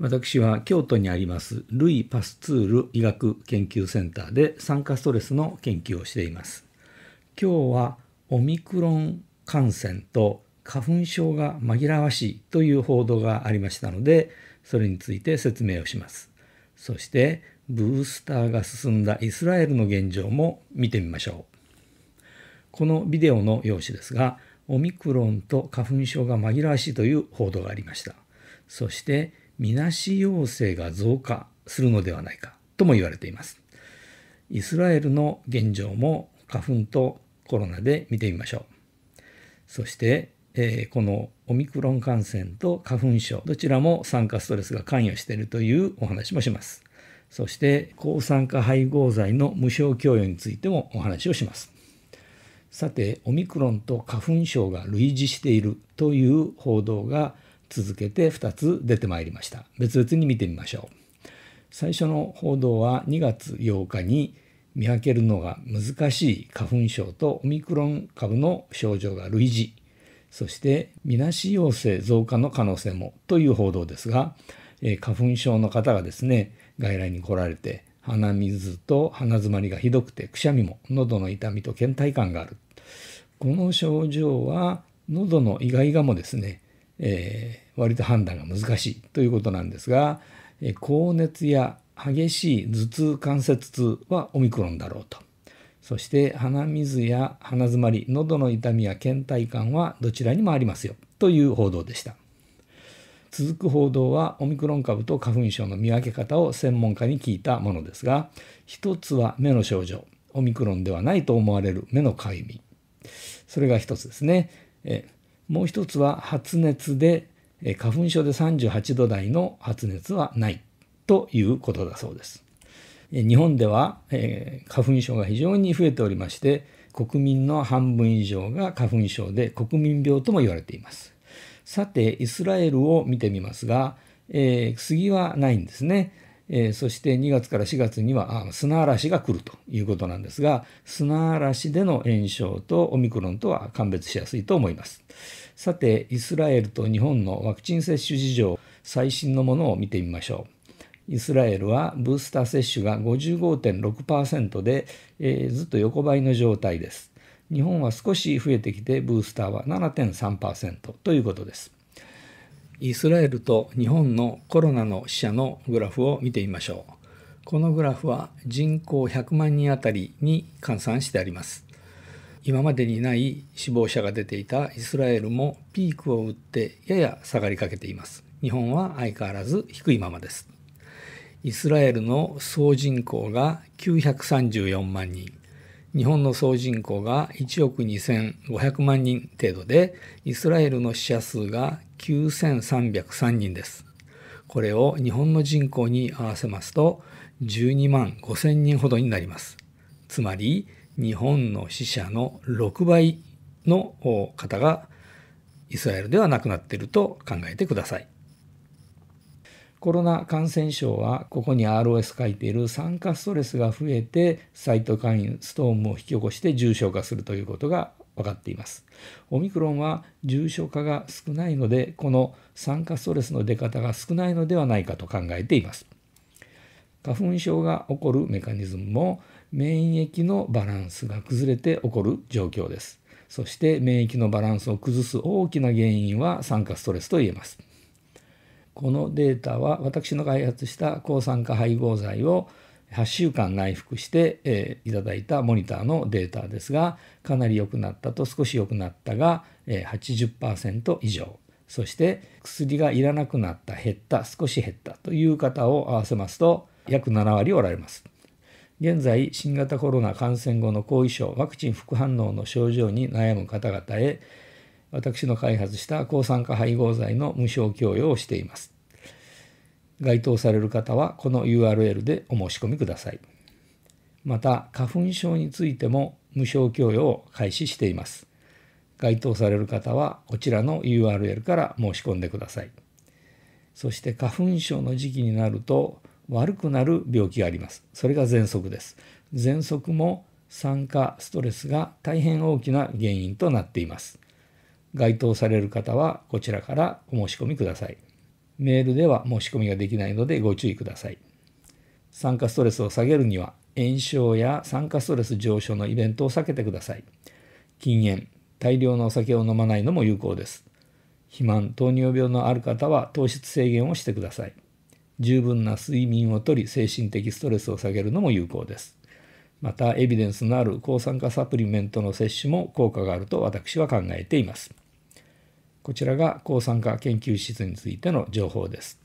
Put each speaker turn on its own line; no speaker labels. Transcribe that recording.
私は京都にありますルイ・パスツール医学研究センターで酸化ストレスの研究をしています。今日はオミクロン感染と花粉症が紛らわしいという報道がありましたのでそれについて説明をします。そしてブースターが進んだイスラエルの現状も見てみましょう。このビデオの用紙ですがオミクロンと花粉症が紛らわしいという報道がありました。そしてみなし陽性が増加するのではないかとも言われています。イスラエルの現状も花粉とコロナで見てみましょう。そして、えー、このオミクロン感染と花粉症、どちらも酸化ストレスが関与しているというお話もします。そして、抗酸化配合剤の無償供与についてもお話をします。さて、オミクロンと花粉症が類似しているという報道が続けて2つ出てまいりました別々に見てみましょう最初の報道は2月8日に見分けるのが難しい花粉症とオミクロン株の症状が類似そしてみなし陽性増加の可能性もという報道ですが、え花粉症の方がですね外来に来られて鼻水と鼻づまりがひどくてくしゃみも喉の痛みと倦怠感があるこの症状は喉のイガイガもですねえー、割と判断が難しいということなんですが、え高熱や激しい頭痛関節痛はオミクロンだろうとそして鼻水や鼻づまり喉の痛みや倦怠感はどちらにもありますよという報道でした続く報道はオミクロン株と花粉症の見分け方を専門家に聞いたものですが一つは目の症状オミクロンではないと思われる目のかゆみそれが一つですねえもう一つは発熱で花粉症で38度台の発熱はないということだそうです。日本では、え花粉症が非常に増えておりまして国民の半分以上が花粉症で国民病とも言われています。さてイスラエルを見てみますが、えー、杉はないんですね。えー、そして2月から4月には砂嵐が来るということなんですが砂嵐での炎症とオミクロンとは鑑別しやすいと思いますさてイスラエルと日本のワクチン接種事情最新のものを見てみましょうイスラエルはブースター接種が55.6%で、えー、ずっと横ばいの状態です日本は少し増えてきてブースターは7.3%ということですイスラエルと日本のコロナの死者のグラフを見てみましょう。このグラフは人口100万人あたりに換算してあります。今までにない死亡者が出ていたイスラエルもピークを打ってやや下がりかけています。日本は相変わらず低いままです。イスラエルの総人口が934万人、日本の総人口が1億2500万人程度で、イスラエルの死者数が9303人です。これを日本の人口に合わせますと、12万5000人ほどになります。つまり、日本の死者の6倍の方がイスラエルでは亡くなっていると考えてください。コロナ感染症はここに ROS 書いている酸化ストレスが増えてサイトカインストームを引き起こして重症化するということが分かっています。オミクロンは重症化が少ないのでこの酸化ストレスの出方が少ないのではないかと考えています。花粉症が起こるメカニズムも免疫のバランスが崩れて起こる状況です。そして免疫のバランスを崩す大きな原因は酸化ストレスと言えます。このデータは私の開発した抗酸化配合剤を8週間内服して、えー、いただいたモニターのデータですがかなり良くなったと少し良くなったが、えー、80%以上そして薬がいらなくなった減った少し減ったという方を合わせますと約7割おられます。現在新型コロナ感染後の後遺症ワクチン副反応の症状に悩む方々へ私の開発した抗酸化配合剤の無償供与をしています。該当される方はこの URL でお申し込みください。また、花粉症についても無償供与を開始しています。該当される方はこちらの URL から申し込んでください。そして花粉症の時期になると悪くなる病気があります。それが喘息です。喘息も酸化ストレスが大変大きな原因となっています。該当される方はこちらからお申し込みください。メールでは申し込みができないのでご注意ください。酸化ストレスを下げるには炎症や酸化ストレス上昇のイベントを避けてください。禁煙、大量のお酒を飲まないのも有効です。肥満、糖尿病のある方は糖質制限をしてください。十分な睡眠をとり精神的ストレスを下げるのも有効です。またエビデンスのある抗酸化サプリメントの摂取も効果があると私は考えています。こちらが抗酸化研究室についての情報です。